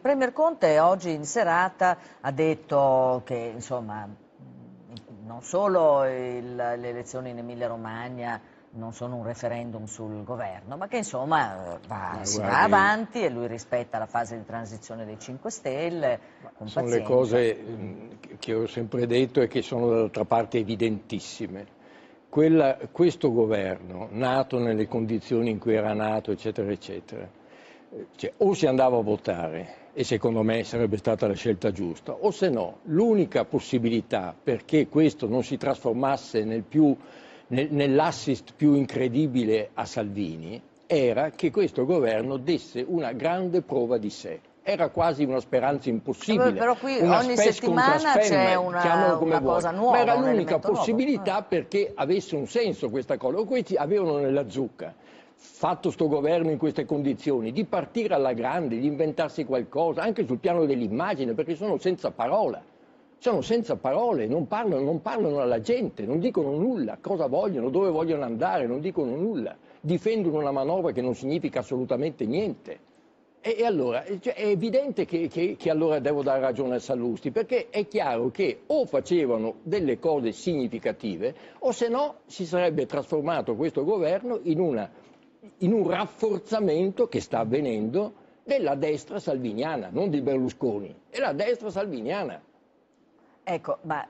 il Premier Conte oggi in serata ha detto che insomma, non solo il, le elezioni in Emilia Romagna non sono un referendum sul governo, ma che insomma va, si va avanti e lui rispetta la fase di transizione dei 5 Stelle. sono pazienza. le cose mm, che ho sempre detto e che sono d'altra parte evidentissime. Quella, questo governo, nato nelle condizioni in cui era nato, eccetera, eccetera, eh, cioè, o si andava a votare e secondo me sarebbe stata la scelta giusta, o se no l'unica possibilità perché questo non si trasformasse nel più, nel, nell'assist più incredibile a Salvini era che questo governo desse una grande prova di sé era quasi una speranza impossibile. Però qui una ogni settimana c'è una, una cosa nuova. Ma era l'unica possibilità nuovo. Ah. perché avesse un senso questa cosa. questi avevano nella zucca fatto sto governo in queste condizioni, di partire alla grande, di inventarsi qualcosa, anche sul piano dell'immagine, perché sono senza parola sono senza parole, non parlano, non parlano, alla gente, non dicono nulla, cosa vogliono, dove vogliono andare, non dicono nulla, difendono una manovra che non significa assolutamente niente. E, e allora eh, cioè, è evidente che, che, che, allora devo dare ragione a Sallusti, perché è chiaro che o facevano delle cose significative o se no si sarebbe trasformato questo governo in, una, in un rafforzamento che sta avvenendo della destra salviniana, non di Berlusconi, è la destra salviniana. Ecco, ma